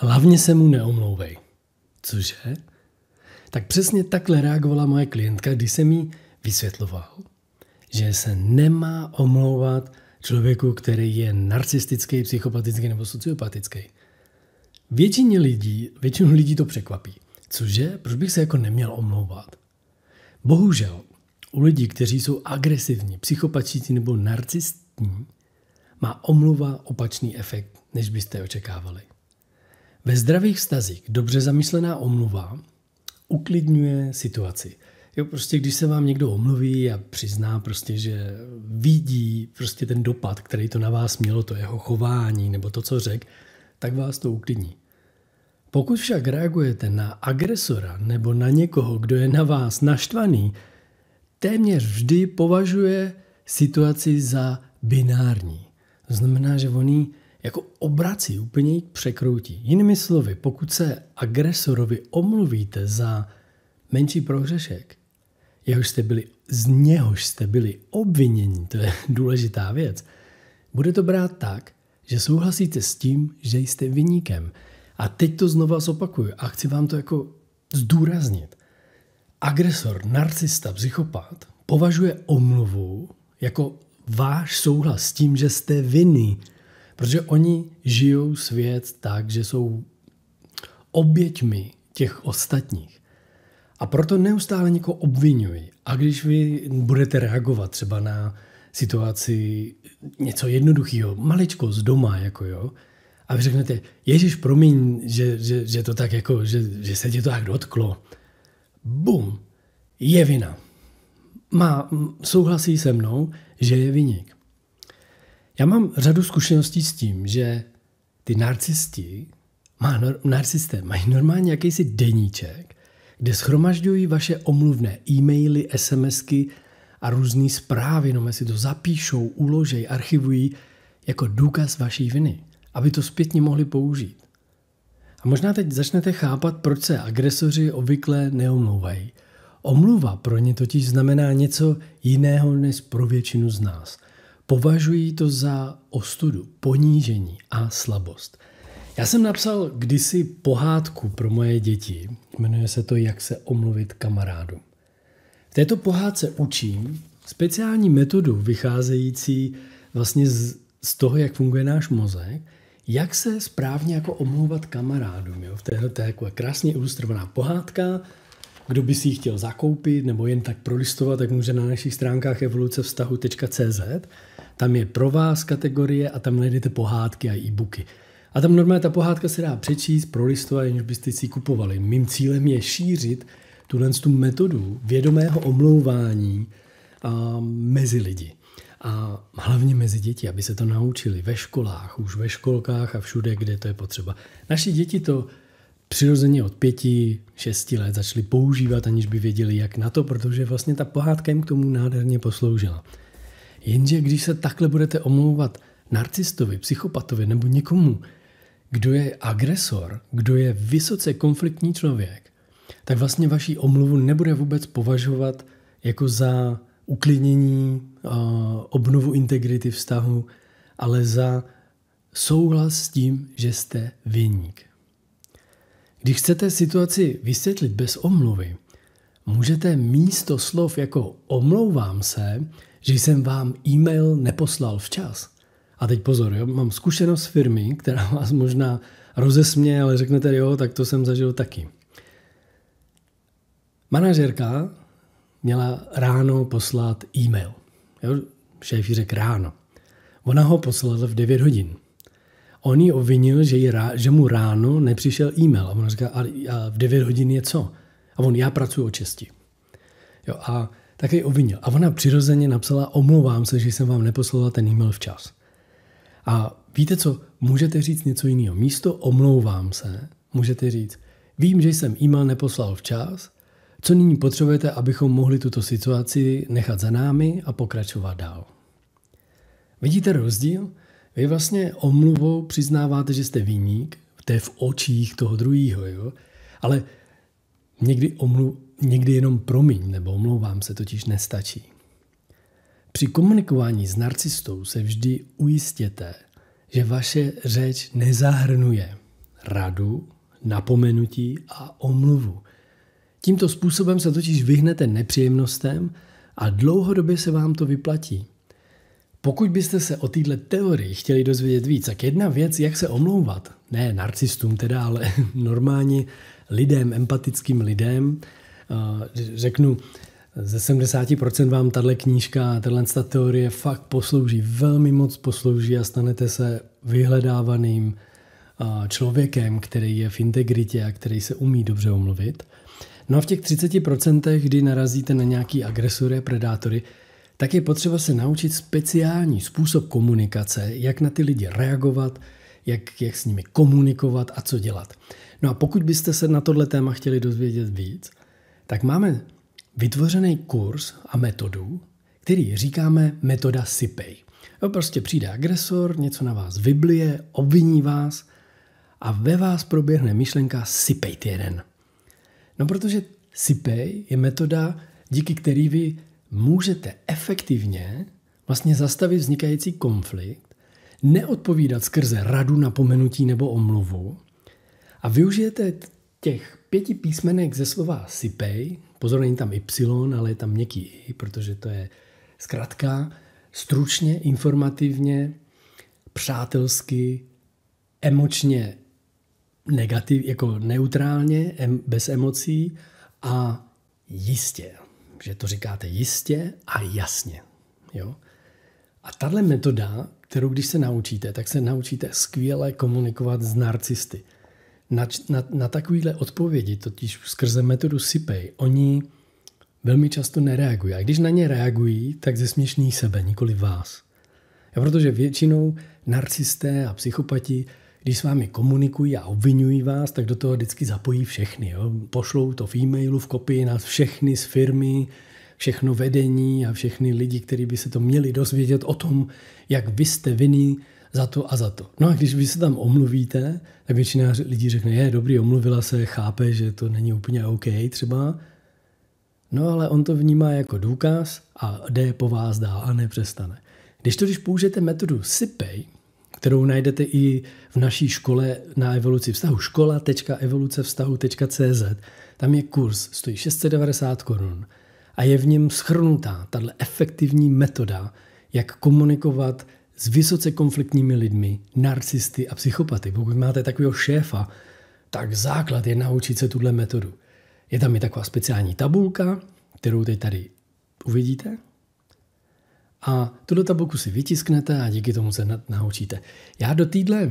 Hlavně se mu neomlouvej. Cože? Tak přesně takhle reagovala moje klientka, když jsem jí vysvětloval, že se nemá omlouvat člověku, který je narcistický, psychopatický nebo sociopatický. Většině lidí, většinu lidí to překvapí. Cože? Proč bych se jako neměl omlouvat? Bohužel, u lidí, kteří jsou agresivní, psychopatičtí nebo narcistní, má omluva opačný efekt, než byste očekávali. Ve zdravých vztazích dobře zamyslená omluva uklidňuje situaci. Jo, prostě když se vám někdo omluví a přizná prostě, že vidí prostě ten dopad, který to na vás mělo, to jeho chování nebo to, co řekl, tak vás to uklidní. Pokud však reagujete na agresora nebo na někoho, kdo je na vás naštvaný, téměř vždy považuje situaci za binární. To znamená, že oni jako obrací, úplně překroutí. Jinými slovy, pokud se agresorovi omluvíte za menší prohřešek, jehož jste byli, z něhož jste byli obviněni, to je důležitá věc, bude to brát tak, že souhlasíte s tím, že jste vyníkem. A teď to znova zopakuju a chci vám to jako zdůraznit. Agresor, narcista, psychopat považuje omluvu jako váš souhlas s tím, že jste vinný Protože oni žijou svět tak, že jsou oběťmi těch ostatních. A proto neustále někoho obvinují. A když vy budete reagovat třeba na situaci něco jednoduchého, maličko z doma, jako jo, a vy řeknete, Ježíš, promiň, že, že, že, to tak jako, že, že se tě to tak dotklo. Bum, je vina. Má, souhlasí se mnou, že je viník. Já mám řadu zkušeností s tím, že ty narcisti, má, narcisté mají normálně jakýsi deníček, kde schromažďují vaše omluvné e-maily, SMSky a různé zprávy, jenom si to zapíšou, uložej, archivují jako důkaz vaší viny, aby to zpětně mohli použít. A možná teď začnete chápat, proč se agresoři obvykle neomlouvají. Omluva pro ně totiž znamená něco jiného než pro většinu z nás – Považují to za ostudu, ponížení a slabost. Já jsem napsal kdysi pohádku pro moje děti. Jmenuje se to Jak se omluvit kamarádům. V této pohádce učím speciální metodu vycházející vlastně z, z toho, jak funguje náš mozek, jak se správně jako omlouvat kamarádům. Jo? V téhle té jako krásně ilustrovaná pohádka, kdo by si ji chtěl zakoupit nebo jen tak prolistovat, tak může na našich stránkách evolucevztahu.cz tam je pro vás kategorie a tam najdete pohádky a e-booky. A tam normálně ta pohádka se dá přečíst, prolistovat, aniž byste si ji kupovali. Mým cílem je šířit tuhle tu metodu vědomého omlouvání a, mezi lidi. A hlavně mezi děti, aby se to naučili ve školách, už ve školkách a všude, kde to je potřeba. Naši děti to přirozeně od pěti, šesti let začaly používat, aniž by věděli, jak na to, protože vlastně ta pohádka jim k tomu nádherně posloužila. Jenže když se takhle budete omlouvat narcistovi, psychopatovi nebo někomu, kdo je agresor, kdo je vysoce konfliktní člověk, tak vlastně vaší omluvu nebude vůbec považovat jako za uklidnění, obnovu integrity vztahu, ale za souhlas s tím, že jste věník. Když chcete situaci vysvětlit bez omluvy, můžete místo slov jako omlouvám se, že jsem vám e-mail neposlal včas. A teď pozor, jo, mám zkušenost firmy, která vás možná rozesměje, ale řeknete, jo, tak to jsem zažil taky. Manažerka měla ráno poslat e-mail. Jo, šéf jí řekl ráno. Ona ho poslala v 9 hodin. On ji obvinil, že, jí rá, že mu ráno nepřišel e-mail. A ona říká, a v 9 hodin je co? A on, já pracuji o česti. Jo, a tak ji ovinil. A ona přirozeně napsala, omlouvám se, že jsem vám neposlala ten e-mail včas. A víte co, můžete říct něco jiného. Místo omlouvám se, můžete říct, vím, že jsem e-mail neposlal včas, co nyní potřebujete, abychom mohli tuto situaci nechat za námi a pokračovat dál. Vidíte rozdíl? Vy vlastně omluvou přiznáváte, že jste výnik, to je v očích toho druhého, jo? ale Někdy, omlu, někdy jenom promiň nebo omlouvám se totiž nestačí. Při komunikování s narcistou se vždy ujistěte, že vaše řeč nezahrnuje radu, napomenutí a omluvu. Tímto způsobem se totiž vyhnete nepříjemnostem a dlouhodobě se vám to vyplatí. Pokud byste se o této teorii chtěli dozvědět víc, tak jedna věc, jak se omlouvat, ne narcistům teda, ale normální lidem, empatickým lidem. Eh, řeknu, ze 70% vám tahle knížka, tahle teorie fakt poslouží, velmi moc poslouží a stanete se vyhledávaným eh, člověkem, který je v integritě a který se umí dobře omluvit. No a v těch 30%, kdy narazíte na nějaký agresory a predátory, tak je potřeba se naučit speciální způsob komunikace, jak na ty lidi reagovat, jak, jak s nimi komunikovat a co dělat. No a pokud byste se na tohle téma chtěli dozvědět víc, tak máme vytvořený kurz a metodu, který říkáme metoda Sipej. No, prostě přijde agresor, něco na vás vyblije, obviní vás a ve vás proběhne myšlenka Sipej jeden. No protože Sipej je metoda, díky který vy můžete efektivně vlastně zastavit vznikající konflikt neodpovídat skrze radu, napomenutí nebo omluvu a využijete těch pěti písmenek ze slova sypej, pozor, není tam Y, ale je tam měkký I, protože to je zkrátka, stručně, informativně, přátelsky, emočně negativ, jako neutrálně, em, bez emocí a jistě. Že to říkáte jistě a jasně. Jo? A tahle metoda kterou když se naučíte, tak se naučíte skvěle komunikovat s narcisty. Na, na, na takovýhle odpovědi, totiž skrze metodu SIPEJ, oni velmi často nereagují. A když na ně reagují, tak zesměšní sebe, nikoli vás. A protože většinou narcisté a psychopati, když s vámi komunikují a obvinují vás, tak do toho vždycky zapojí všechny. Jo? Pošlou to v e-mailu, v kopii na všechny z firmy, všechno vedení a všechny lidi, kteří by se to měli dozvědět o tom, jak vy jste vinný za to a za to. No a když vy se tam omluvíte, tak většina lidí řekne, je dobrý, omluvila se, chápe, že to není úplně OK třeba. No ale on to vnímá jako důkaz a jde po vás dál a nepřestane. Když to, když použijete metodu SIPEJ, kterou najdete i v naší škole na evoluci vztahu, škola.evolucevztahu.cz, tam je kurz, stojí 690 korun a je v něm schrnutá tato efektivní metoda, jak komunikovat s vysoce konfliktními lidmi, narcisty a psychopaty. Pokud máte takového šéfa, tak základ je naučit se tuhle metodu. Je tam i taková speciální tabulka, kterou teď tady uvidíte. A tuto tabulku si vytisknete a díky tomu se naučíte. Já do týdle,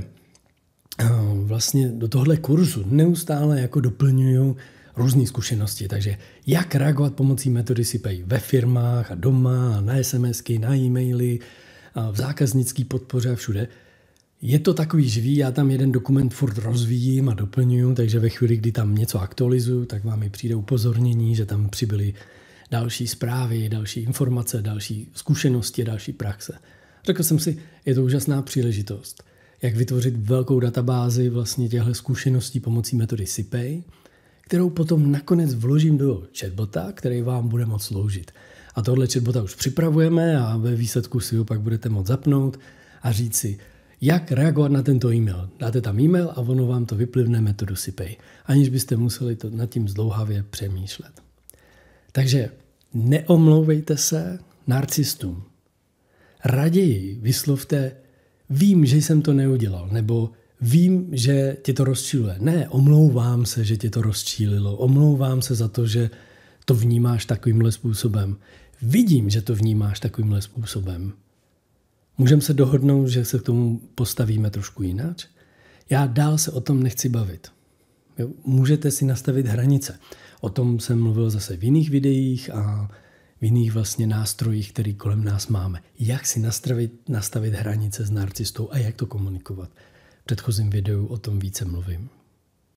eh, vlastně do tohle kurzu neustále jako doplňuju různé zkušenosti, takže jak reagovat pomocí metody SIPEJ ve firmách a doma, na SMSky, na e-maily, v zákaznické podpoře a všude. Je to takový živý, já tam jeden dokument furt rozvíjím a doplňuju, takže ve chvíli, kdy tam něco aktualizuju, tak vám i přijde upozornění, že tam přibyly další zprávy, další informace, další zkušenosti, další praxe. Řekl jsem si, je to úžasná příležitost, jak vytvořit velkou databázi vlastně těchto zkušeností pomocí metody SIPEJ, kterou potom nakonec vložím do chatbota, který vám bude moc sloužit. A tohle chatbota už připravujeme a ve výsledku si ho pak budete moct zapnout a říct si, jak reagovat na tento e-mail. Dáte tam e-mail a ono vám to vyplivne metodu SIPAY, aniž byste museli to nad tím zdlouhavě přemýšlet. Takže neomlouvejte se narcistům. Raději vyslovte, vím, že jsem to neudělal, nebo Vím, že tě to rozčíluje. Ne, omlouvám se, že tě to rozčílilo. Omlouvám se za to, že to vnímáš takovýmhle způsobem. Vidím, že to vnímáš takovýmhle způsobem. Můžeme se dohodnout, že se k tomu postavíme trošku jinak. Já dál se o tom nechci bavit. Můžete si nastavit hranice. O tom jsem mluvil zase v jiných videích a v jiných vlastně nástrojích, který kolem nás máme. Jak si nastavit, nastavit hranice s narcistou a jak to komunikovat předchozím videu o tom více mluvím.